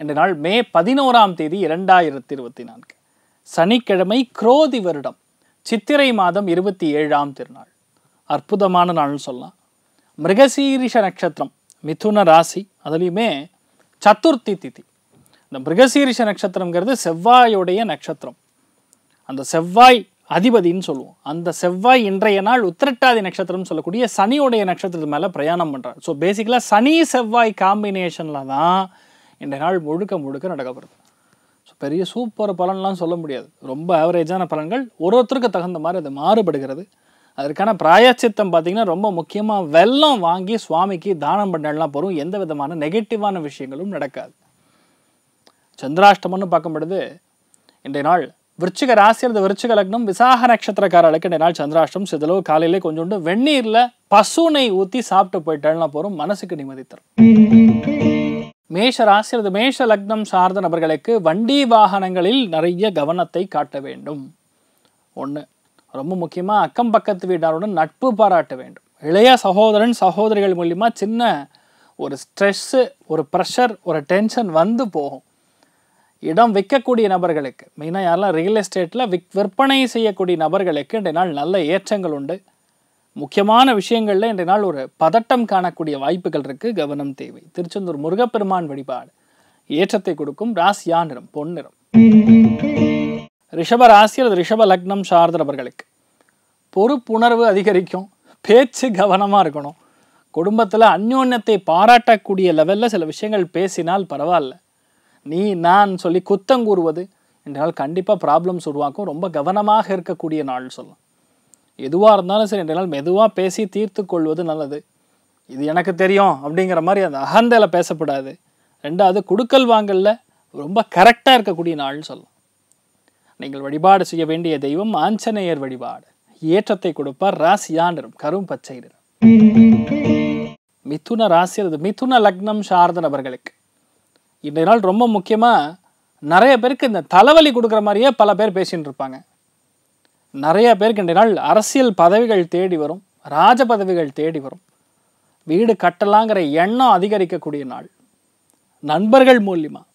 என்ற நாள் மே பதினோராம் தேதி இரண்டாயிரத்தி இருபத்தி நான்கு சனிக்கிழமை குரோதி வருடம் சித்திரை மாதம் இருபத்தி ஏழாம் திருநாள் அற்புதமான நாள்னு சொல்லலாம் மிருகசீரிஷ நட்சத்திரம் மிதுன ராசி அதுலேயுமே சத்துர்த்தி திதி இந்த மிருகசீரிஷ நட்சத்திரங்கிறது செவ்வாயுடைய நட்சத்திரம் அந்த செவ்வாய் அதிபதின்னு சொல்லுவோம் அந்த செவ்வாய் இன்றைய நாள் உத்திரட்டாதி நட்சத்திரம்னு சொல்லக்கூடிய சனியுடைய நட்சத்திரத்து மேலே பிரயாணம் பண்ணுறார் ஸோ பேசிக்கலாக சனி செவ்வாய் காம்பினேஷனில் தான் இந்த நாள் முழுக்க முழுக்க நடக்கப்படுது ஸோ பெரிய சூப்பர் பலன்லாம் சொல்ல முடியாது ரொம்ப ஆவரேஜான பலன்கள் ஒரு ஒருத்தருக்கு தகுந்த மாதிரி அது மாறுபடுகிறது அதற்கான பிராயச்சித்தம் பார்த்தீங்கன்னா ரொம்ப முக்கியமாக வெள்ளம் வாங்கி சுவாமிக்கு தானம் பண்ணலாம் போகிறோம் எந்த விதமான நெகட்டிவான விஷயங்களும் நடக்காது சந்திராஷ்டமம்னு பார்க்கும் பொழுது இன்றைய நாள் விருச்சிக ராசி அல்லது விருச்சிக லக்னம் விசாக நட்சத்திரக்காரர்களுக்கு இன்றைய நாள் சந்திராஷ்டம் சிதளவு காலையிலே கொஞ்சோண்டு வெந்நீரில் பசுனை ஊற்றி சாப்பிட்டு போயிட்டாலும் போகிறோம் மனசுக்கு நிம்மதி தரும் மேஷ ராசி அல்லது மேஷ லக்னம் சார்ந்த நபர்களுக்கு வண்டி வாகனங்களில் நிறைய கவனத்தை காட்ட வேண்டும் ஒன்று ரொம்ப முக்கியமாக அக்கம் பக்கத்து வீட்டாருடன் நட்பு பாராட்ட வேண்டும் இளைய சகோதரன் சகோதரிகள் மூலிமா சின்ன ஒரு ஸ்ட்ரெஸ்ஸு ஒரு ப்ரெஷர் ஒரு டென்ஷன் வந்து போகும் இடம் விற்கக்கூடிய நபர்களுக்கு மெயினாக யாரெல்லாம் ரியல் எஸ்டேட்டில் விற் விற்பனை செய்யக்கூடிய நபர்களுக்கு இன்றைய நாள் நல்ல ஏற்றங்கள் உண்டு முக்கியமான விஷயங்களில் இன்றைய நாள் ஒரு பதட்டம் காணக்கூடிய வாய்ப்புகள் இருக்கு கவனம் தேவை திருச்செந்தூர் முருகப்பெருமான் வழிபாடு ஏற்றத்தை கொடுக்கும் ராசியா நிறம் பொன்னிறம் ரிஷப ராசி அல்லது ரிஷப லக்னம் சார்ந்தவர்களுக்கு பொறுப்புணர்வு அதிகரிக்கும் பேச்சு கவனமாக இருக்கணும் குடும்பத்தில் அந்யோன்யத்தை பாராட்டக்கூடிய லெவலில் சில விஷயங்கள் பேசினால் பரவாயில்ல நீ நான் சொல்லி குத்தம் கூறுவது என்றால் கண்டிப்பாக ப்ராப்ளம்ஸ் உருவாக்கும் ரொம்ப கவனமாக இருக்கக்கூடிய நாள் சொல்லலாம் எதுவாக இருந்தாலும் சரி ரெண்டு நாள் மெதுவாக பேசி தீர்த்து கொள்வது நல்லது இது எனக்கு தெரியும் அப்படிங்கிற மாதிரி அந்த அகந்தையில் பேசப்படாது ரெண்டாவது குடுக்கல் வாங்கலில் ரொம்ப கரெக்டாக இருக்கக்கூடிய நாள்னு சொல்லலாம் நீங்கள் வழிபாடு செய்ய வேண்டிய தெய்வம் ஆஞ்சநேயர் வழிபாடு ஏற்றத்தை கொடுப்பார் ராசியான் கரும் பச்சை மிதுன ராசி அது மிதுன லக்னம் சார்ந்த நபர்களுக்கு இன்றைய நாள் ரொம்ப முக்கியமாக நிறைய பேருக்கு இந்த தலைவலி கொடுக்குற மாதிரியே பல பேர் பேசின்னு இருப்பாங்க நிறைய பேருக்கு இன்றைய நாள் அரசியல் பதவிகள் தேடி வரும் ராஜ பதவிகள் தேடி வரும் வீடு கட்டலாங்கிற எண்ணம் அதிகரிக்கக்கூடிய நாள் நண்பர்கள் மூலியமாக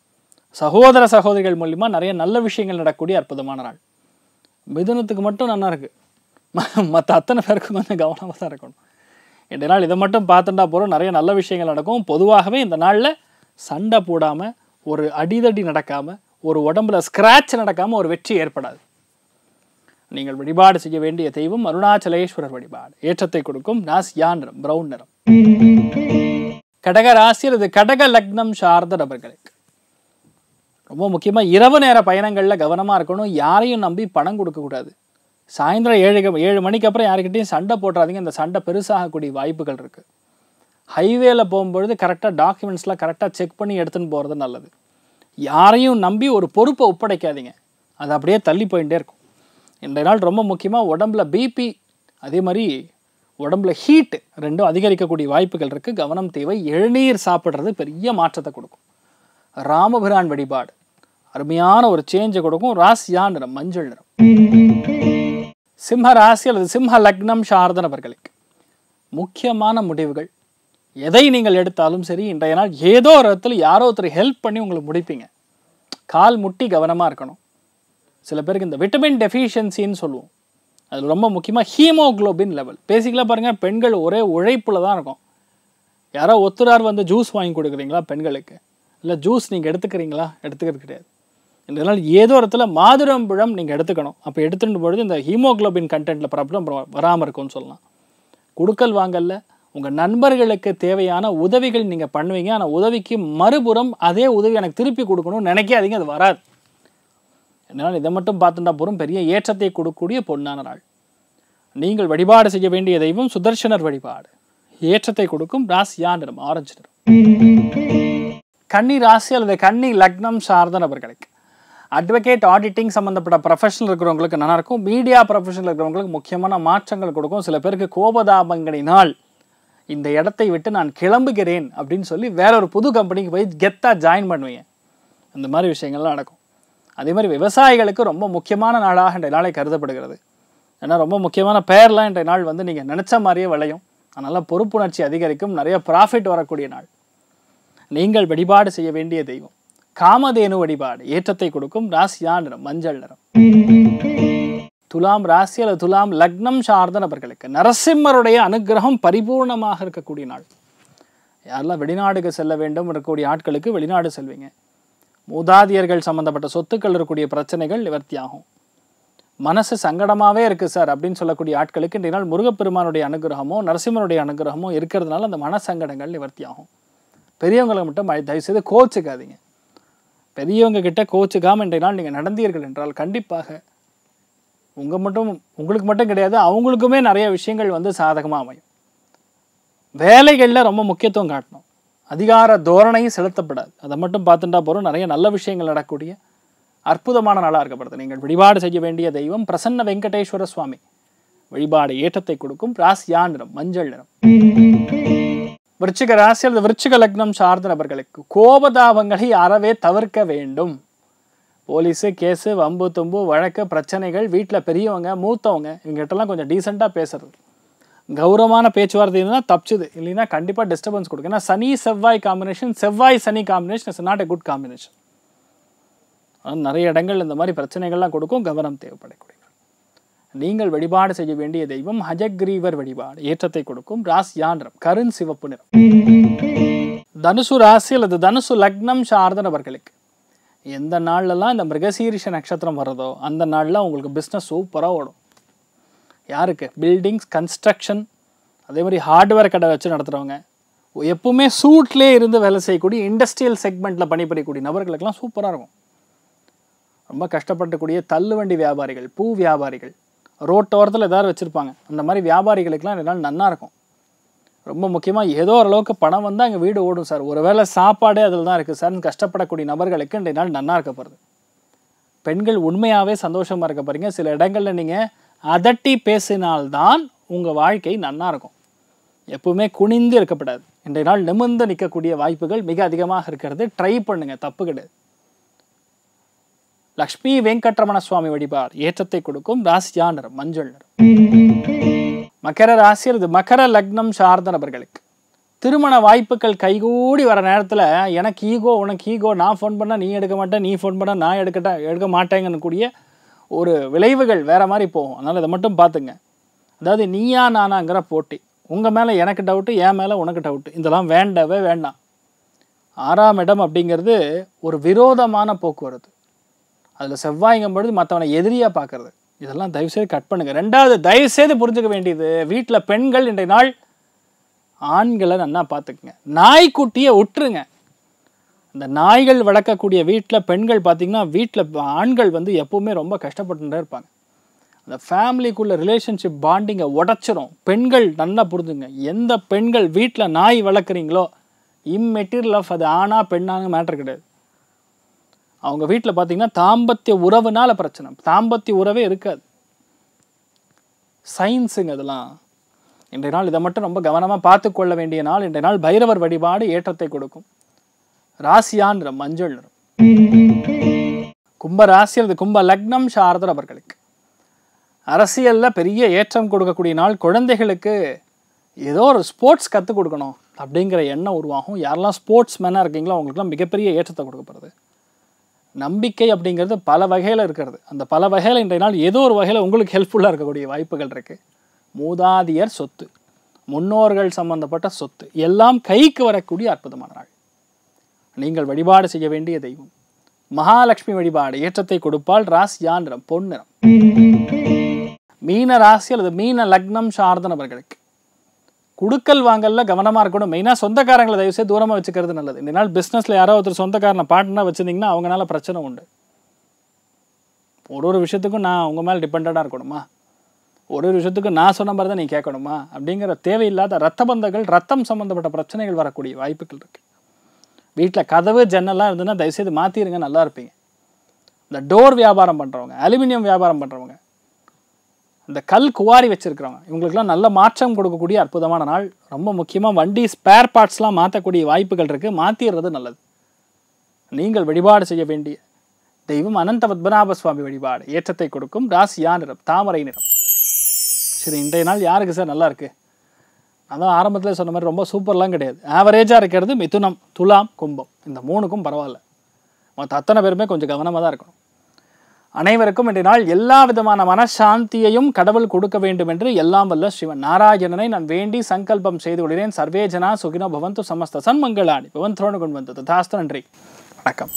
சகோதர சகோதரிகள் மூலிமா நிறைய நல்ல விஷயங்கள் நடக்கக்கூடிய அற்புதமான நாள் மிதுனத்துக்கு மட்டும் நல்லா இருக்குது மற்ற அத்தனை பேருக்கும் கொஞ்சம் கவனமாக தான் இருக்கணும் இன்றைய நாள் இதை மட்டும் பார்த்துட்டா போகிறோம் நிறைய நல்ல விஷயங்கள் நடக்கும் பொதுவாகவே இந்த நாளில் சண்டை போடாமல் ஒரு அடிதடி நடக்காமல் ஒரு உடம்புல ஸ்க்ராட்ச் நடக்காமல் ஒரு வெற்றி ஏற்படாது நீங்கள் வழிபாடு செய்ய வேண்டிய தெய்வம் அருணாச்சலேஸ்வரர் வழிபாடு ஏற்றத்தை கொடுக்கும் நாசியான் நிறம் பிரவுன் நிறம் கடக ராசி அல்லது கடக லக்னம் சார்ந்த நபர்களுக்கு ரொம்ப முக்கியமாக இரவு நேர பயணங்களில் கவனமாக இருக்கணும் யாரையும் நம்பி பணம் கொடுக்கக்கூடாது சாயந்தரம் ஏழு ஏழு மணிக்கு அப்புறம் யாருக்கிட்டையும் சண்டை போட்டுறாதீங்க இந்த சண்டை பெருசாகக்கூடிய வாய்ப்புகள் இருக்குது ஹைவேல போகும்பொழுது கரெக்டாக டாக்குமெண்ட்ஸ்லாம் கரெக்டாக செக் பண்ணி எடுத்துன்னு போகிறது நல்லது யாரையும் நம்பி ஒரு பொறுப்பை ஒப்படைக்காதீங்க அது அப்படியே தள்ளி போயிட்டே இருக்கும் இன்றைய நாள் ரொம்ப முக்கியமாக உடம்புல பிபி அதே மாதிரி உடம்புல ஹீட் ரெண்டும் அதிகரிக்கக்கூடிய வாய்ப்புகள் இருக்குது கவனம் தேவை இளநீர் சாப்பிட்றது பெரிய மாற்றத்தை கொடுக்கும் ராமபிரான் வழிபாடு அருமையான ஒரு சேஞ்சை கொடுக்கும் ராசியா நிறம் மஞ்சள் நிறம் சிம்ம ராசி அல்லது சிம்ம லக்னம் சாரத நபர்களுக்கு முக்கியமான முடிவுகள் எதை நீங்கள் எடுத்தாலும் சரி இன்றைய நாள் ஏதோ ஒரு இடத்துல யாரோ ஒருத்தர் ஹெல்ப் பண்ணி உங்களை முடிப்பீங்க கால் முட்டி கவனமாக இருக்கணும் சில பேருக்கு இந்த விட்டமின் டெஃபிஷியன்சின்னு சொல்லுவோம் அதில் ரொம்ப முக்கியமாக ஹீமோக்ளோபின் லெவல் பேசிக்கலாக பாருங்கள் பெண்கள் ஒரே உழைப்பில் தான் இருக்கும் யாரோ ஒத்துறார் வந்து ஜூஸ் வாங்கி கொடுக்குறீங்களா பெண்களுக்கு இல்லை ஜூஸ் நீங்கள் எடுத்துக்கிறீங்களா எடுத்துக்கிறது கிடையாது இதனால் ஏதோ இடத்துல மாதுரம் பழம் நீங்கள் எடுத்துக்கணும் அப்போ எடுத்துகிட்டு பொழுது இந்த ஹீமோக்ளோபின் கண்டென்ட்டில் ப்ராப்ளம் வராமல் இருக்கும்னு சொல்லலாம் கொடுக்கல் வாங்கல்ல உங்கள் நண்பர்களுக்கு தேவையான உதவிகள் நீங்கள் பண்ணுவீங்க ஆனால் உதவிக்கு மறுபுறம் அதே உதவி எனக்கு திருப்பி கொடுக்கணும்னு நினைக்காதீங்க அது வராது என்னால் இதை மட்டும் பார்த்துட்டா போறும் பெரிய ஏற்றத்தை கொடுக்கக்கூடிய பொன்னான நாள் நீங்கள் வழிபாடு செய்ய வேண்டிய தெய்வம் சுதர்ஷனர் வழிபாடு ஏற்றத்தை கொடுக்கும் ராசியா நிறம் ஆரஞ்சு நிறம் கன்னி ராசி அல்லது கன்னி லக்னம் சார்ந்த நபர்களுக்கு அட்வொகேட் ஆடிட்டிங் சம்மந்தப்பட்ட ப்ரொஃபஷனல் இருக்கிறவங்களுக்கு நல்லா இருக்கும் மீடியா ப்ரொஃபஷனல் இருக்கிறவங்களுக்கு முக்கியமான மாற்றங்கள் கொடுக்கும் சில பேருக்கு கோபதாபங்களினால் இந்த இடத்தை விட்டு நான் கிளம்புகிறேன் அப்படின்னு சொல்லி வேற ஒரு புது கம்பெனிக்கு போய் கெத்தாக ஜாயின் பண்ணுவேன் அந்த மாதிரி விஷயங்கள்லாம் நடக்கும் அதே மாதிரி விவசாயிகளுக்கு ரொம்ப முக்கியமான நாளாக இன்றைய நாளை கருதப்படுகிறது ஏன்னா ரொம்ப முக்கியமான பெயர்லாம் இன்றைய நாள் வந்து நீங்கள் நினச்ச மாதிரியே விளையும் அதனால் பொறுப்புணர்ச்சி அதிகரிக்கும் நிறைய ப்ராஃபிட் வரக்கூடிய நாள் நீங்கள் வழிபாடு செய்ய வேண்டிய தெய்வம் காமதேனு வழிபாடு ஏற்றத்தை கொடுக்கும் ராசியா நிறம் மஞ்சள் நிறம் துலாம் ராசி அல்லது துலாம் லக்னம் சார்ந்த நபர்களுக்கு நரசிம்மருடைய அனுகிரகம் பரிபூர்ணமாக இருக்கக்கூடிய நாள் யாரெல்லாம் வெளிநாடுக்கு செல்ல வேண்டும் இருக்கக்கூடிய ஆட்களுக்கு வெளிநாடு செல்வீங்க மூதாதியர்கள் சம்மந்தப்பட்ட சொத்துக்கள் இருக்கக்கூடிய பிரச்சனைகள் நிவர்த்தியாகும் மனசு சங்கடமாகவே இருக்குது சார் அப்படின்னு சொல்லக்கூடிய ஆட்களுக்கு இன்றைய நாள் முருகப்பெருமானுடைய அனுகிரகமோ நரசிம்மனுடைய அனுகிரகமோ இருக்கிறதுனால அந்த மன சங்கடங்கள் நிவர்த்தியாகும் பெரியவங்களை மட்டும் தயவுசெய்து கோச்சுக்காதீங்க பெரியவங்க கிட்ட கோச்சுக்காமல் இன்றைய நாள் நீங்கள் நடந்தீர்கள் என்றால் கண்டிப்பாக உங்கள் மட்டும் உங்களுக்கு மட்டும் கிடையாது அவங்களுக்குமே நிறைய விஷயங்கள் வந்து சாதகமாக அமையும் வேலைகளில் ரொம்ப முக்கியத்துவம் காட்டணும் அதிகார தோரணையும் செலுத்தப்படாது அதை மட்டும் பார்த்துட்டா போகிறோம் நிறைய நல்ல விஷயங்கள் நடக்கக்கூடிய அற்புதமான நாளாக இருக்கப்படுது நீங்கள் வழிபாடு செய்ய வேண்டிய தெய்வம் பிரசன்ன வெங்கடேஸ்வர சுவாமி வழிபாடு ஏற்றத்தை கொடுக்கும் ராசியா நிறம் மஞ்சள் நிறம் விருச்சிக ராசி அல்லது விருச்சிக லக்னம் சார்ந்த நபர்களுக்கு கோபதாபங்களை அறவே தவிர்க்க வேண்டும் போலீஸு கேஸு வம்பு தும்பு வழக்கு பிரச்சனைகள் வீட்டில் பெரியவங்க மூத்தவங்க இவங்ககிட்டலாம் கொஞ்சம் டீசெண்டாக பேசுறது கௌரவமான பேச்சுவார்த்தை இருந்தால் தப்பிச்சுது இல்லைன்னா கண்டிப்பாக டிஸ்டர்பன்ஸ் கொடுக்கும் ஏன்னா சனி செவ்வாய் காம்பினேஷன் செவ்வாய் சனி combination is not a good combination நிறைய இடங்கள் இந்த மாதிரி பிரச்சனைகள்லாம் கொடுக்கும் கவனம் தேவைப்படக்கூடிய நீங்கள் வழிபாடு செய்ய வேண்டிய தெய்வம் ஹஜக்ரீவர் வழிபாடு ஏற்றத்தை கொடுக்கும் யான்றம் கருண் சிவப்பு நிறம் தனுசு ராசி அல்லது தனுசு லக்னம் சார்ந்தவர்களுக்கு எந்த நாள்லலாம் இந்த மிருகசீரிஷ நட்சத்திரம் வர்றதோ அந்த நாளில் உங்களுக்கு பிஸ்னஸ் சூப்பராக ஓடும் யாருக்கு பில்டிங்ஸ் கன்ஸ்ட்ரக்ஷன் அதே மாதிரி ஹார்ட்வேர் கடை வச்சு நடத்துகிறவங்க எப்பவுமே சூட்லேயே இருந்து வேலை செய்யக்கூடிய இண்டஸ்ட்ரியல் செக்மெண்ட்டில் பணிபுரியக்கூடிய நபர்களுக்கெல்லாம் சூப்பராக இருக்கும் ரொம்ப கஷ்டப்படக்கூடிய தள்ளுவண்டி வியாபாரிகள் பூ வியாபாரிகள் ரோட்டோரத்தில் ஏதாவது வச்சுருப்பாங்க அந்த மாதிரி வியாபாரிகளுக்கெல்லாம் இதனால் நன்னா இருக்கும் ரொம்ப முக்கியமாக ஏதோ ஓரளவுக்கு பணம் வந்தால் அங்கே வீடு ஓடும் சார் ஒரு வேளை சாப்பாடே அதில் தான் இருக்குது சார்னு கஷ்டப்படக்கூடிய நபர்களுக்கு இன்றைய நாள் நன்னா இருக்க போகிறது பெண்கள் உண்மையாகவே சந்தோஷமாக இருக்க பாருங்க சில இடங்களில் நீங்கள் அதட்டி பேசினால்தான் உங்கள் வாழ்க்கை நன்னாக இருக்கும் எப்பவுமே குனிந்து இருக்கப்படாது இன்றைய நாள் நிமிர்ந்து நிற்கக்கூடிய வாய்ப்புகள் மிக அதிகமாக இருக்கிறது ட்ரை பண்ணுங்கள் தப்பு கிடையாது லக்ஷ்மி வெங்கட்ரமண சுவாமி வழிபார் ஏற்றத்தை கொடுக்கும் ராசியா மஞ்சள் நிறம் மகர ராசி அல்லது மகர லக்னம் சார்ந்த நபர்களுக்கு திருமண வாய்ப்புகள் கைகூடி வர நேரத்தில் எனக்கு ஈகோ உனக்கு ஈகோ நான் ஃபோன் பண்ணால் நீ எடுக்க மாட்டேன் நீ ஃபோன் பண்ணால் நான் எடுக்கட்ட எடுக்க மாட்டேங்கன்னு கூடிய ஒரு விளைவுகள் வேறு மாதிரி போகும் அதனால் இதை மட்டும் பார்த்துங்க அதாவது நீயா நானாங்கிற போட்டி உங்கள் மேலே எனக்கு டவுட்டு என் மேலே உனக்கு டவுட்டு இதெல்லாம் வேண்டவே வேண்டாம் ஆறாம் இடம் அப்படிங்கிறது ஒரு விரோதமான போக்குவரத்து அதில் செவ்வாய்ங்கும் பொழுது மற்றவனை எதிரியாக பார்க்குறது இதெல்லாம் தயவுசெய்து கட் பண்ணுங்கள் ரெண்டாவது தயவுசெய்து புரிஞ்சுக்க வேண்டியது வீட்டில் பெண்கள் இன்றைய நாள் ஆண்களை நல்லா பார்த்துக்குங்க நாய்க்குட்டியை விட்டுருங்க இந்த நாய்கள் வளர்க்கக்கூடிய வீட்டில் பெண்கள் பார்த்திங்கன்னா வீட்டில் ஆண்கள் வந்து எப்போவுமே ரொம்ப கஷ்டப்பட்டுட்டே இருப்பாங்க அந்த ஃபேமிலிக்குள்ளே ரிலேஷன்ஷிப் பாண்டிங்கை உடச்சிரும் பெண்கள் நல்லா புரிஞ்சுங்க எந்த பெண்கள் வீட்டில் நாய் வளர்க்குறீங்களோ இம்மெட்டீரியல் ஆஃப் அது ஆனா பெண்ணாங்க மேட்ரு கிடையாது அவங்க வீட்டில் பார்த்திங்கன்னா தாம்பத்திய உறவுனால பிரச்சனை தாம்பத்திய உறவே இருக்காது சயின்ஸுங்க இதெல்லாம் இன்றைய நாள் இதை மட்டும் ரொம்ப கவனமாக பார்த்து கொள்ள வேண்டிய நாள் இன்றைய நாள் பைரவர் வழிபாடு ஏற்றத்தை கொடுக்கும் ராசியான்ற மஞ்சள் நிறம் கும்ப ராசி அல்லது கும்ப லக்னம் சாரதர் அவர்களுக்கு அரசியலில் பெரிய ஏற்றம் கொடுக்கக்கூடிய நாள் குழந்தைகளுக்கு ஏதோ ஒரு ஸ்போர்ட்ஸ் கற்றுக் கொடுக்கணும் அப்படிங்கிற எண்ணம் உருவாகும் யாரெல்லாம் ஸ்போர்ட்ஸ் மேனாக இருக்கீங்களோ அவங்களுக்குலாம் மிகப்பெரிய ஏற்றத்தை கொடுக்கப்படுது நம்பிக்கை அப்படிங்கிறது பல வகையில் இருக்கிறது அந்த பல வகையில் இன்றைய நாள் ஏதோ ஒரு வகையில் உங்களுக்கு ஹெல்ப்ஃபுல்லாக இருக்கக்கூடிய வாய்ப்புகள் இருக்குது மூதாதியர் சொத்து முன்னோர்கள் சம்பந்தப்பட்ட சொத்து எல்லாம் கைக்கு வரக்கூடிய அற்புதமான நாள் நீங்கள் வழிபாடு செய்ய வேண்டிய தெய்வம் மகாலட்சுமி வழிபாடு ஏற்றத்தை கொடுப்பால் ராசி யாந்திரம் பொன்னிறம் மீன ராசி அல்லது மீன லக்னம் சார்ந்த நபர்களுக்கு குடுக்கல் வாங்கல கவனமாக இருக்கணும் மெயினாக சொந்தக்காரங்களை தயவு செய்து தூரமாக வச்சுக்கிறது நல்லது இந்த நாள் பிஸ்னஸில் யாரோ ஒருத்தர் சொந்தக்காரனை பாட்டுனா வச்சுருந்தீங்கன்னா அவங்களால பிரச்சனை உண்டு ஒரு ஒரு விஷயத்துக்கும் நான் உங்க மேலே டிபெண்டடாக இருக்கணுமா ஒரு ஒரு விஷயத்துக்கும் நான் சொன்ன மாதிரி தான் நீ கேட்கணுமா அப்படிங்கிற தேவையில்லாத ரத்த பந்தங்கள் ரத்தம் சம்மந்தப்பட்ட பிரச்சனைகள் வரக்கூடிய வாய்ப்புகள் இருக்குது வீட்டில் கதவு ஜன்னெல்லாம் இருந்ததுன்னா தயவுசெய்து மாற்றிடுங்க நல்லா இருப்பீங்க இந்த டோர் வியாபாரம் பண்ணுறவங்க அலுமினியம் வியாபாரம் பண்ணுறவங்க இந்த கல் குவாரி வச்சுருக்கிறவங்க இவங்களுக்குலாம் நல்ல மாற்றம் கொடுக்கக்கூடிய அற்புதமான நாள் ரொம்ப முக்கியமாக வண்டி ஸ்பேர் பார்ட்ஸ்லாம் மாற்றக்கூடிய வாய்ப்புகள் இருக்குது மாற்றிடுறது நல்லது நீங்கள் வழிபாடு செய்ய வேண்டிய தெய்வம் அனந்த பத்மநாப சுவாமி வழிபாடு ஏற்றத்தை கொடுக்கும் ராசியா நிறம் தாமரை நிறம் சரி இன்றைய நாள் யாருக்கு சார் நல்லா இருக்குது அதான் ஆரம்பத்தில் சொன்ன மாதிரி ரொம்ப சூப்பர்லாம் கிடையாது ஆவரேஜாக இருக்கிறது மிதுனம் துலாம் கும்பம் இந்த மூணுக்கும் பரவாயில்ல மற்ற அத்தனை பேருமே கொஞ்சம் கவனமாக தான் இருக்கணும் அனைவருக்கும் இன்றைய நாள் எல்லா விதமான மனசாந்தியையும் கடவுள் கொடுக்க வேண்டும் என்று எல்லாம் வல்ல ஸ்ரீவன் நாராயணனை நான் வேண்டி சங்கல்பம் செய்து விடுகிறேன் சர்வேஜனா சுகினோ பவந்து சமஸ்த சன்மங்களாணி பவன் திரோணு கொண்டு வந்து தாஸ்து நன்றி வணக்கம்